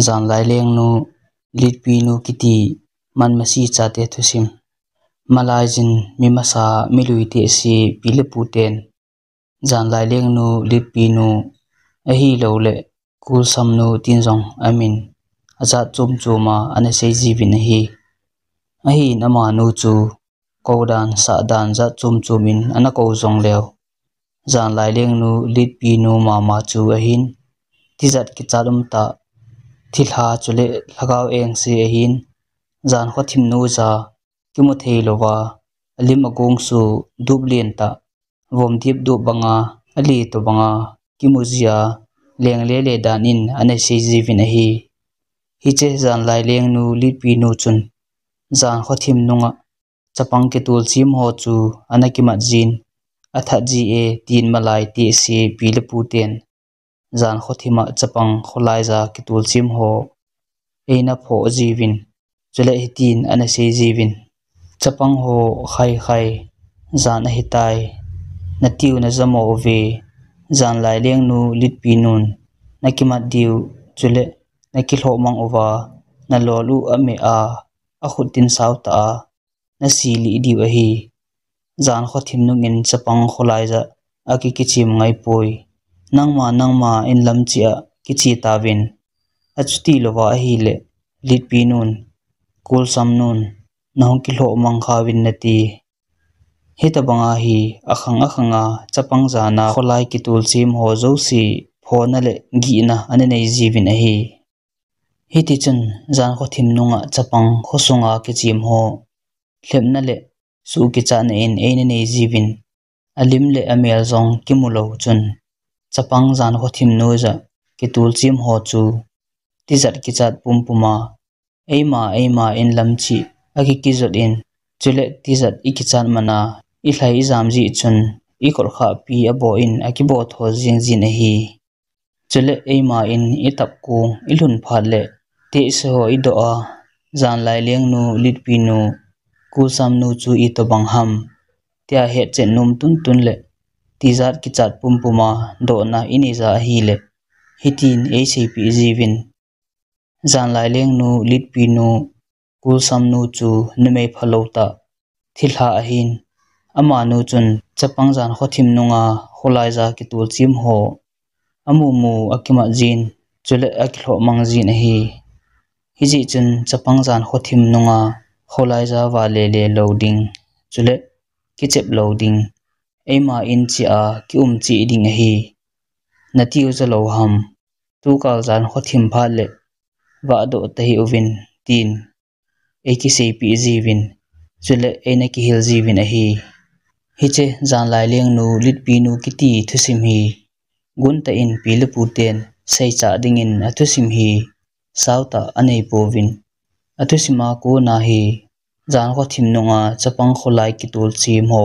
zan lai leng nu litpi nu kiti man masi chate thusim malai jin mi masa mi lui te si pile pu ten zan lai leng nu litpi nu a hi lo le kul sam nu tin jong amin azat chum sẽ ane se jivin hi a hi anh nu chu ko dan sa dan za chum chumin anh ko jong leo zan lai leng nu litpi nu ma ma chu a hin tizat ki chalum ta thila chule lagaw eng se hin zan kho thim nu za kimu và lowa alim agong su dub lien ta vom dip du banga ali to banga kimu zia leng anh le danin ane se jivin e hi hi che zan lai leng nô li pi nu chun zan kho thim nunga chapang ke tul sim hoa chu anakima jin atha ji e tin malai ti se pi le pu ten zan khothima chapang kholaiza kitul chim ho eina pho jivin chule hitin ana se jivin chapang ho khai khai zan hitai na tiu na zamo ve zan lai leng nu lit pi nun na kimat diu chule na ki hlo mang owa na lo lu ame a a khut tin sau ta na si li diu a hi zan khothim nungin chapang kholaiza aki chim ngai poi nangma nangma in lam chia ki vin achti lo wa hi le lit pi nun kul sam nun nau ki lo mang nati vin banga hi akhang akhanga chapang jana kholai ki tul sim ho zo si phona le gi na ane nei ji a hi chen jan kho thim chapang kho su ki chim ho thlem na le su ki cha ne in ane nei ji alim le amel zong kimulo chun chapang zan ho thim noja ki tul chim ho chu ti zat ki chat pum puma eima eima in lam chi aki ki zot in chule ti zat i ki chan mana i hlai zam ji chun i kol kha pi abo in aki bo tho jing jin hi chule eima in i tap ku i lun phat le te se ho i do a zan lai leng nu lit pi nu ku sam nu chu i to bang ham tia he chen num tun tun le tizat ki chat pum puma do na ini za hi le hitin acp jivin zan lai leng nu lit pi nu kul sam nu chu numei phalota thilha ahin ama nu chun chapang zan khothim nunga holai za ki tul chim ho amu mu akima jin chule akilo mang jin hi hiji chun chapang zan khothim nunga holai za wa le le loading chule kichep loading ema in chi a ki um chi ding hi na tiu za lo ham tu cao zan kho thim pha lệ, và độ te hi uvin tin ai ki say pi ji vin lệ e na ki hil ji vin a hi hi che zan lai leng nu lit pi nu ki ti thu sim hi gun ta in pi le pu ten sei cha ding in athu sim hi sauta anei po vin athu sima ko na hi zan kho chấp nunga chapang kholai ki tổ sim ho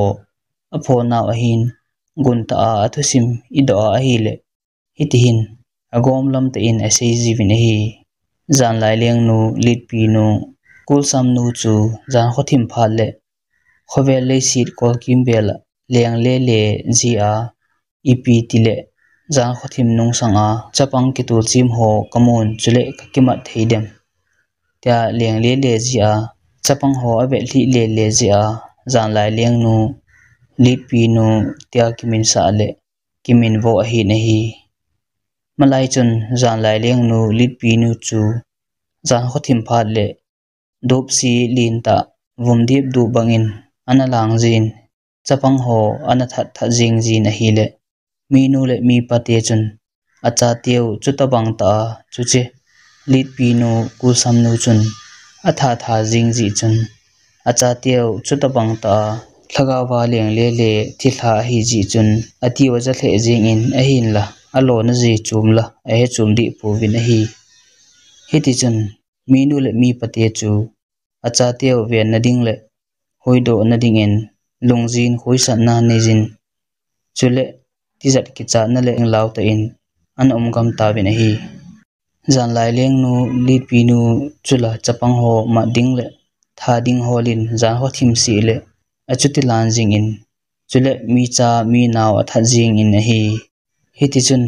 a phawl nau a hin gun ta a a ido i dawh a hi leh hi lam te in a zivin a hi zan lai leng nu lit pi nu kul sam nu chu zan khothim pha le khovel le sit kol kim bela leng le le ji a ep ti le zan khothim nung sanga chapang ki tul chim ho kamun chule kakima theidem tia leng le le ji a chapang ho abe li le le ji a zan lai leng nu lipino tia kimin sa le kimin vo ahi na hi malai chun zan lai leng nu lipinu chu zan khothim phat le dop si lin ta vum dip du bangin ana lang jin chapang ho ana that tha jing jin a hi le mi nu le mi pate chun acha teu chu ta bang ta chu che lipino ku sam nu chun atha tha jing ji chun acha teu chu ta bang ta thlagawa leng le le ti tha hi ji chun ati waja thle jing in a hin la a lo na ji chum la a he chum di pu vin a hi he ti chun mi nu le mi pate chu a cha te o ve na ding le hoi do na ding en lung jin hoi sa na ne jin chu le ti zat ki cha na le eng lau ta in an om gam ta vin a hi zan lai leng nu li pi nu chula chapang ho ma ding le tha ding holin zan ho thim si le achuti lan jing in chule mi cha mi naw atha jing in hi hi ti chun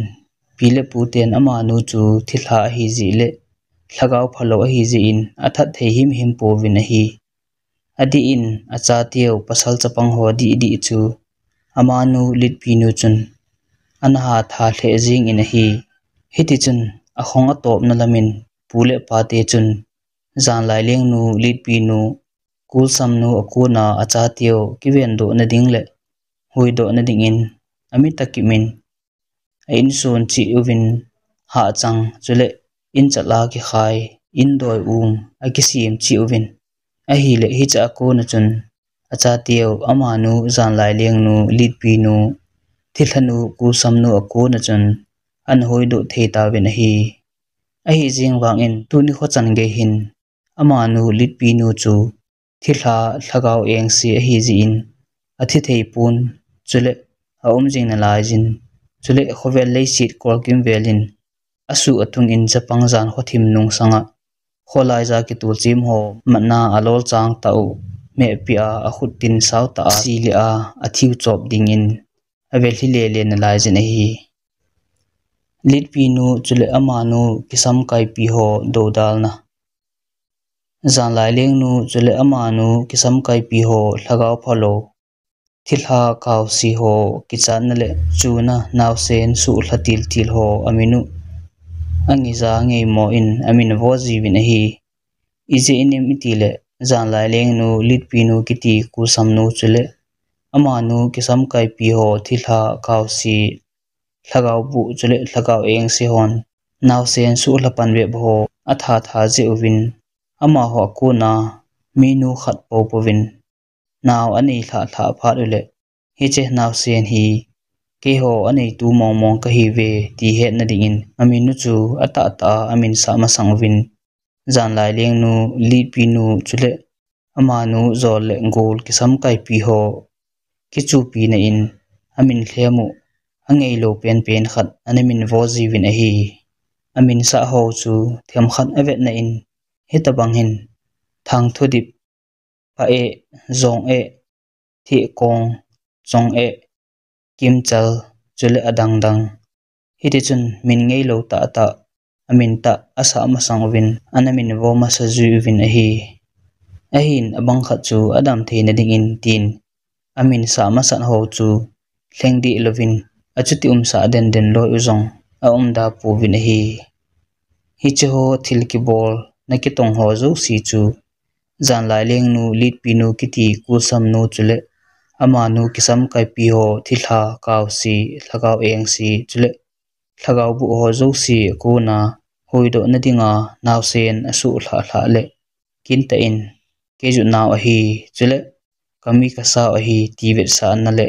pile pu ten ama nu chu thila hi ji le thagaw phalo hi ji in atha the him him po win hi adi in cha teu pasal chapang ho di di chu ama nu lit pi nu chun anha tha the jing in hi hi ti chun akhong atop na lamin pule pa te chun zan lai leng nu lit pi nu nu kul samnu akuna achatio kiwen do na dingle hui do na dingin ami takimin ain son chi uvin ha chang chule in chala ki khai in doi um akisim chi uvin a hi lệ hi cha ko na chun achatio amanu zan lai leng nu lit pi nu thilhanu kul samnu akuna chun an hoi do thei ta ven hi a hi jing wangin tu ni kho chan ge hin amanu lit pi nu chu thi hla thakau eng si a hi ji in a thấy thei pun chule a om jing na lai lệ chule về lấy sit kol kim về velin asu atung in chapang zan khothim nung sanga kholai za ki tuổi chim ho manna alol chang tàu mẹ pia a khut tin sau ta si à a athiu chop ding in avel hi le le na lai jin a hi lit pi nu chule ama nu kisam kai pi ho do dal na zan lai leng nu chule ama nu kisam kai pi ho lagaw phalo thilha kaw si ho kichan le chu na naw sen su hlatil til ho aminu angi za ngei mo in amin vo jiwin hi ije inim itile zan lai leng nu lit pi nu kiti ku sam nu chule ama nu kisam kai pi ho thilha kaw si lagaw bu chule lagaw eng si hon naw sen su lapan ve bo atha tha je uvin ama ho ku na mi nu khat po povin naw ani thla thla phat le hi che naw sian hi ke ho ani tu mong mong ka hi ve ti he na ding in ami nu chu ata ta amin sa ma sang vin zan lai leng nu li pi nu chule ama nu zol le gol ki sam kai pi ho ki chu pi na in amin thlemu angei lo pen pen khat anamin vo ji vin a hi amin sa ho chu thiam khat avet na in hết heta hình, thang thu dip pa e zong e thi kong zong e kim chal chule adang dang hiti chun mình nghe lo ta ta mình ta asa mà sang win anamin wo ma sa ju win a hi a hin abang kha chu adam thì na ding in tin amin sa ma san ho chu thleng di lovin achuti um sa đen lôi u uzong a um da pu vin a hi hi chu ho thil ki bol na ki tong ho zo si chu zan lai leng nu lit pi nu ki ti ku sam nu chule ama nu ki sam kai pi ho thi cao kaw thà cao eng si chule cao bu hoa zo si ku na độ do đi dinga naw sen su hla hla lệ, kinh ta in ke ju naw hì hi chule kami ka sa a hi ti ve sa na lệ,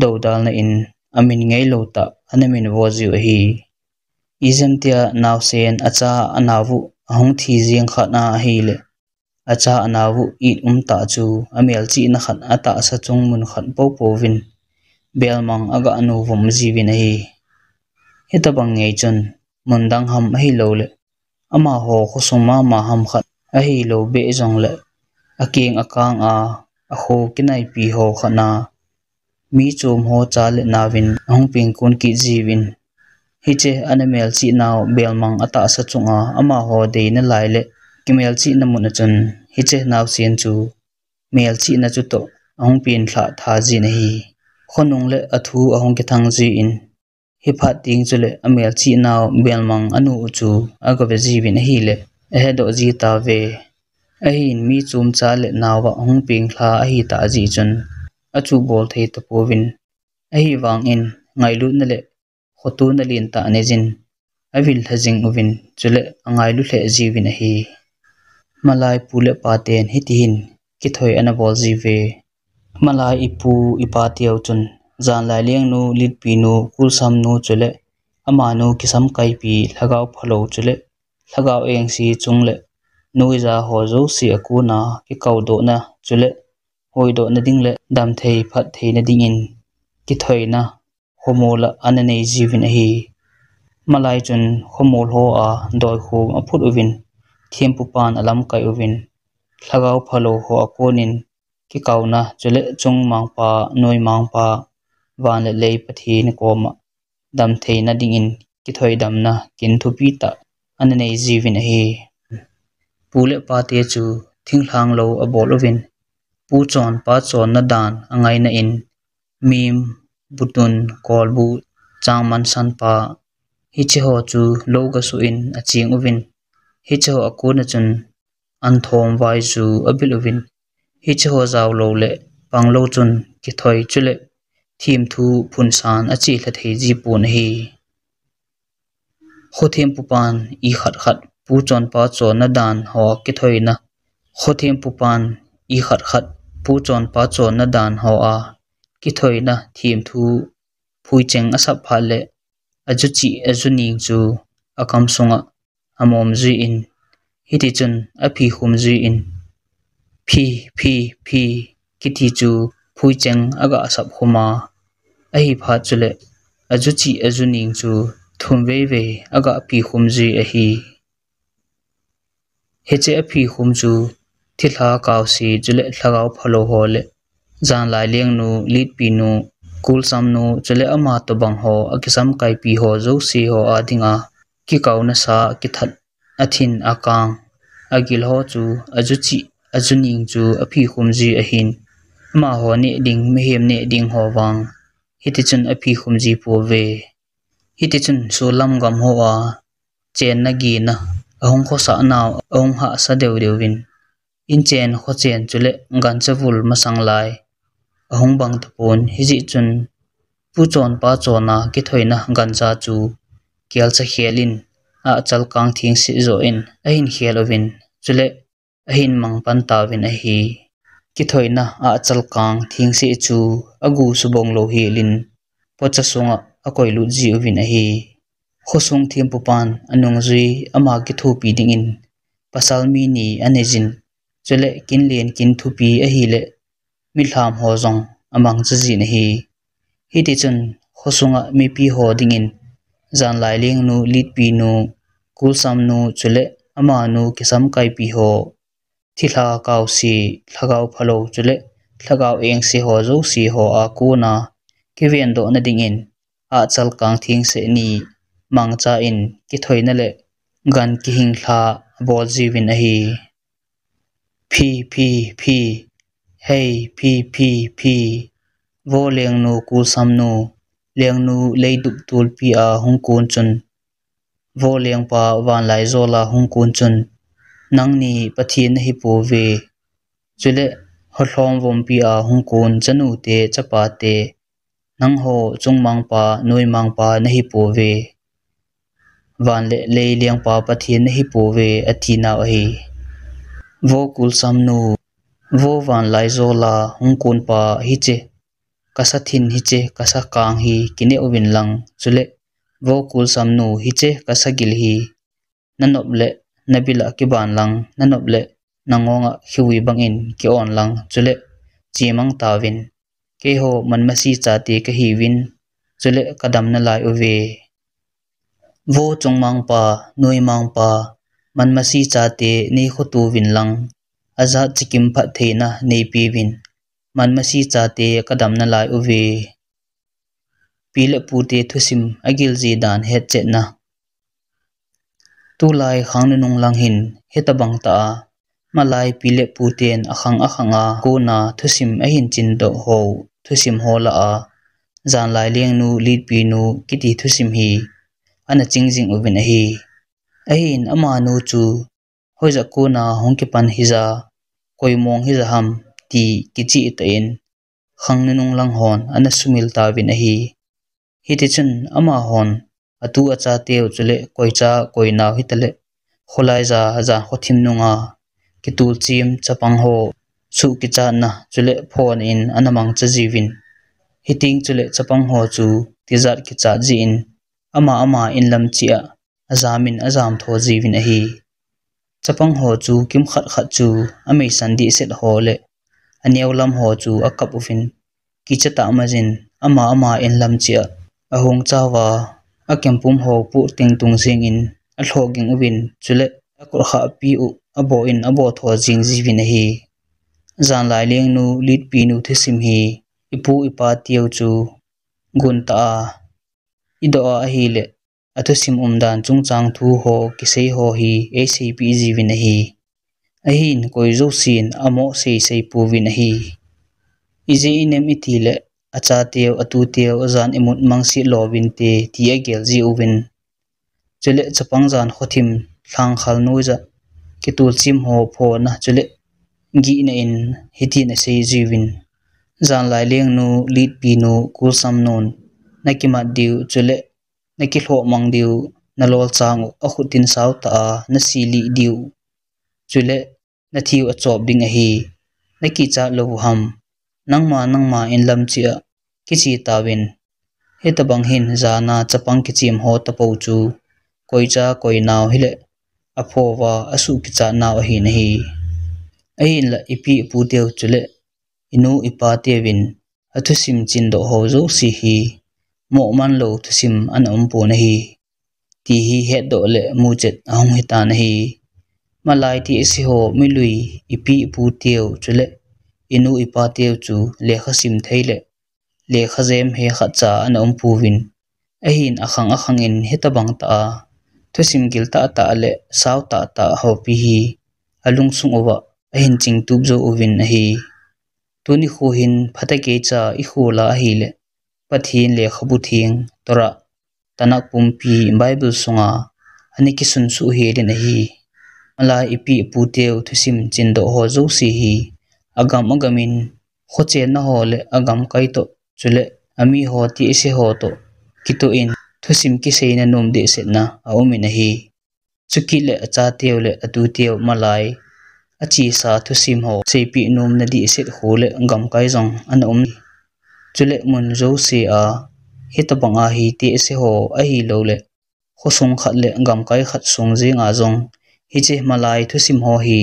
do dal na in amin ngei lâu ta anh anamin wo duy hì, hi izem tia naw sen acha anawu ahung thi zing khatna a hei le acha anawu it umta chu amel chi na khat ata sa chung mun khat po po win belmang aga anu vom jiwin hi heta bang ngei chun mundang ham hei lo le ama ho khusuma ma ham khat a hei lo be jong le aking akang a aho kinai pi ho khana mi chum ho cha le nawin ahung ping kun ki jiwin hiche anamel chi naw belmang ata sa chunga ama ho de na laile kimel chi na mun chun hiche naw sian chu mel chi na chu to ahung pin thla tha ji na hi khonung le athu ahung ke thang ji in hi pha ting chu le amel chi naw belmang anu chu aga ve ji vin hi le ehe do ji ta ve ahin mi chum cha le nawa ahung ping thla ahi ta ji chun achu bol thei tapo vin ahi wang in ngai lu na le otu na lin ta anejin avil thajing ovin chule angai lu hle jiwin hi malai pule paten hitin kithoi anabol jiwe malai ipu ipatiau chun zan lai leng nu lit pi nu kul sam nu chule ama nu kisam kai pi lagau phalo chule lagau eng si chung chungle nuiza hozo si akuna ki do na hoi do na ding dingle dam thei phat thei na ding dingin ki thoi na homol ananei jivin ahi malai chun homol ho a doi khu aphut uvin thiempu pan alam kai uvin thagau phalo ho akonin ki kauna chule chung mang mangpa noi mangpa van le lei pathin koma dam theina dingin ki thoi damna kin thupi ta ananei jivin ahi pule pa te chu thinglang lo abol uvin pu chon pa chon na dan angai na in mim butun kawl bu changman sanpa hi che ho chu loga su in aching vin, hi che ho akuna chun an thom vai chu abil uvin hi che ho zaw lo le pang lo chun ki thoi chu le thim thu phun san achi thla thei ji pun hi khothem pupan i khat khat pu chon pa cho na dan ho ki thoi na khothem pupan i khat khat pu chon pa cho na dan ho a ki thoi na thim thu phui cheng asa pha le aju chi aju ni chu akam songa amom zui in hiti chun aphi hum zui in phi phi phi kiti chu phui cheng aga asap huma ahi pha chu le aju chi aju ni chu thum ve ve aga aphi hum zui ahi heche aphi hum chu thila kaw si jule thlagaw phalo ho le ဇန်လိုက်လင်းနူလစ်ပီနူကူလ်ဆမ်နူချဲလေအမတ်တဘောင်ဟောအကိစမ်ကိုင်ပီဟောဇိုစီဟောအဒီငါကိကောင်နဆာကိသတ်အသင်အကောင်အဂိလဟောချူအဇူချီအဇူနင်းချူအဖီခုံဂျီအဟင်အမဟောနိဒင်းမေဟင်နိဒင်းဟောဝမ်ဟီတီချန်အဖီခုံဂျီပိုဝေဟီတီချန်ဆူလမ်ဂမ်ဟောအာာနာအရ ahung bang te pawn hiji chun pu chon pa chona ki thoina ganza chu kial cha hialin a chal kang thing si zo in a hin hialovin chule a hin mang pan tawin a hi ki thoina a chal kang thing si chu agu subong lo hi lin pocha sunga a koi lu ji uvin a hi khosung thim pupan anung zui ama ki thu pi ding in pasal mi ni anejin chule kin len kin thu pi a hi le mi thlam ho zong amang chi ji na hi hi ti chun khosunga mi pi ho dingin zan lai ling nu lit pi nu kul sam nu chule ama nu kisam kai pi ho thi thla kaw si thagaw phalo chule thagaw eng si ho zo si ho a ku na kiven do na dingin a chal kang thing se ni mang cha in ki thoina le gan ki hing tha bol ji win a hi phi phi phi hey p p p vô liang nu ku sam nu liang nu lei dup tul pi a hung kun chun vô liang pa van lai zo la hung kun chun nang ni pathin hi pu ve chule holhom vom pi a hung kun chanu te chapa te nang ho chung mang pa noi mang pa na hi pu ve van le lei liang pa pathin hi pu ve atina hi vô kul sam nu vô van lai zo la hung kun pa hi che kasa thin hi che kasa kang hi kine ovin lang chule vô kul sam nu hi che kasa gil hi nanop le nabila ki ban lang nanop le nangonga hiwi in ki on lang chule chimang tawin ke ho man ma manmasi chati ka hi win chule kadam na lai uve vô chung mang pa noi mang pa man ma si manmasi chati ni tu win lang azat chikim phat theina nei pi win manmasi cha te kadamna lai uve pile pu te thusim agil ji dan het na tu lai khang nung lang hin heta bang ta malai pile pu ten akhang akhanga ko na thusim a hin chin do ho thusim ho la a zan lai leng nu lit pi nu kiti thusim hi ana u ubin a hi a hin ama nu chu hoja ko na hongke pan hiza koi mong hi ham ti kichi tain khang na nung lang hon ana sumil ta vin hi hi ti chun ama hon atu acha teu chule koi cha koi naw hi tale kholai za za khothim nunga kitul chim chapang ho su ki cha na chule phone in anamang cha jivin hiting chule chapang ho chu tizar ki cha ji in ama ama in lam chia azamin azam tho jivin hi chapang ho chú kim khát khát chú khat khat chu amei san di set ho le aneu lam ho chu akap ufin ki chata amajin ama ama en lam chia ahong chawa akem pum ho pu ting tung sinh in a chú lệ chule akor kha pi u abo in abo tho jing jivin hi zan lai leng nu lit pi nu the sim hi ipu ipa tiêu chú gun ta ido a hi le atu sim um dan chung chang thu ho kisei ho hi acp jivin hi ahin koi zo sin amo sei sei pu vin hi izi inem iti le acha teo atu teo azan imut mangsi lovin te ti agel ji uvin chule chapang zan khothim thlang khal nuja kitul chim ho pho na chule gi na in hiti na sei jivin zan lai leng nu lit pi nu kul sam non nakimat diu chule na ki hlo mang diu na lol chang a tin sau ta na si li diu chule na thiu a chop ding a hi na ki cha lo ham nang ma nang ma in lam chi a ki chi ta win he ta bang hin za na chapang ki chim ho ta po chu koi cha koi naw hi le a pho wa a su ki cha naw hi na hi a hin la ipi pu deu chule inu ipa te win athu sim chin do ho zo si hi mo man lo tu sim an om po na hi ti hi he do le mu chet ang he ta na hi malai ti si ho mi lui ipi pu teu chu le inu ipa teu chu le kha sim thei le le kha zem he kha cha an om pu win a hin akhang akhang in he ta bang ta tu sim gil ta ta le saw ta ta ho pi hi alung sung owa a hin ching tup zo uvin a hi tuni khu hin phata ke cha i khu la hi le pathin le khabu thing tora tanak pumpi bible sunga ani ki sun su hi rin hi mala ipi pu teu thusim chin do ho zo si hi agam agamin khoche na ho le agam kai to chule ami ho ti ese ho to kito in thusim ki seina nom de se na aumi na hi chuki le acha teu le atu teu malai achi sa thusim ho sepi nom na di se ho le agam kai jong an om um chú chule mun zo si a hitabanga hi ti se ho à hi lệ le sung khat lệ ngầm cái khat sung ji nga zong hi che malai thu sim ho hi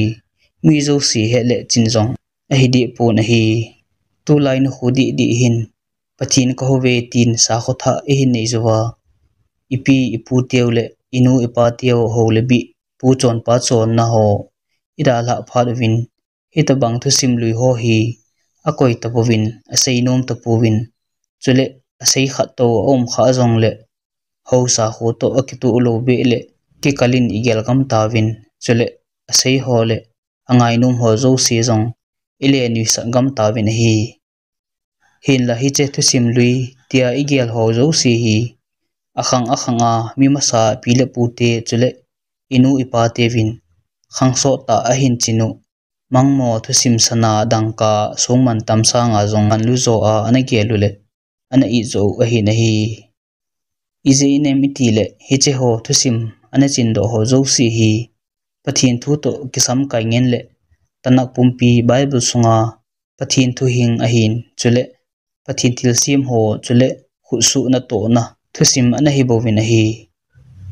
mi zo si he lệ chin zong à hi di pu à hi tu lai na khu di di hin pathin có ho về tin sa kho tha e hin nei zowa ipi ipu tiêu lệ inu ipa tiêu ho lệ bi pu chọn pa chọn na ho ira la phar win bằng thu sim lui ho hi akoi tapovin asei nom tapovin chule asei kha to om kha zong le ho sa ho to akitu lo be le ki kalin igel kam tawin chule asei ho le angai num ho zo si zong ile ni sangam tawin hi hin la hi che sim lui tia igel ho zo si hi akhang akhanga mi masa pile pute chule inu ipa tevin khangso ta ahin chinu mang mangmo thusim sana dangka songman tamsa nga zong an lu zo a anake lule ana i zo a hi na hi ize ine miti le hiche ho sim ana chin do ho zo si hi patin thu to kisam kai ngen le tanak pumpi bible sunga patin thu hing a hin chule patin til sim ho chule khu su na to na sim ana hi bovin a hi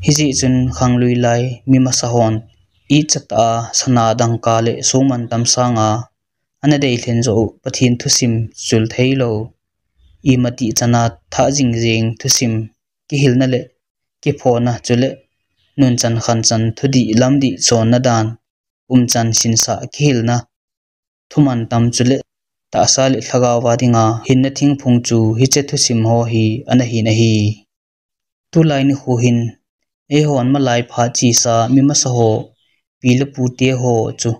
hiji chun khanglui lai mi masahon i chata sana dang ka le tam sa nga ane dei thlen zo pathin thu sim chul thailo i mati jing jing thu sim ki hil na le ki pho na chule nun chan khan chan thu di lam di ho pila pu tia ho chu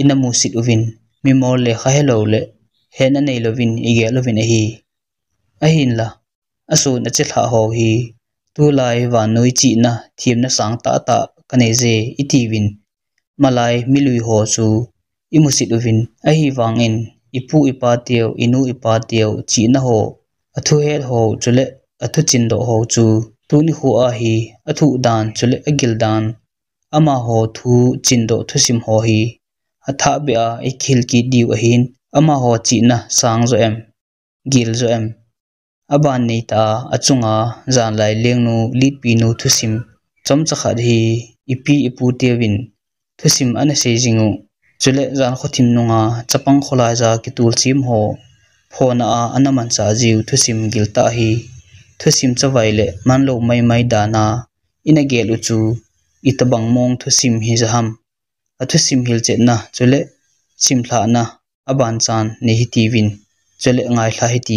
ina mu sit uvin mi mo le kha hello le hena nei lovin ige lovin a e hi a hin la asu na che tha ho hi tu lai wa noi chi na thiam na sang ta ta kane je iti win malai milui ho chu imu sit uvin a hi wang in ipu ipa teo inu ipa teo chi na ho athu hel ho chule athu chin do ho chu tu ni hu a hi athu dan chule agil dan ama ho thu chin do thu sim ho hi atha be ikhil ki di wahin ama ho chi na sang zo em gil zo em aban ni ta achunga jan lai leng nu li pi nu thu chom cha kha di ipi ipu tewin thu sim an se jingu chule jan kho nu nga chapang khola ja ki tul sim ho phona a anaman cha jiu thu sim gil ta hi thu sim le man mai mai dana ina gelu chu itabang mong thu sim hi zaham athu sim hil chet na chule sim thla na aban chan ne hi tiwin chule ngai thla hi ti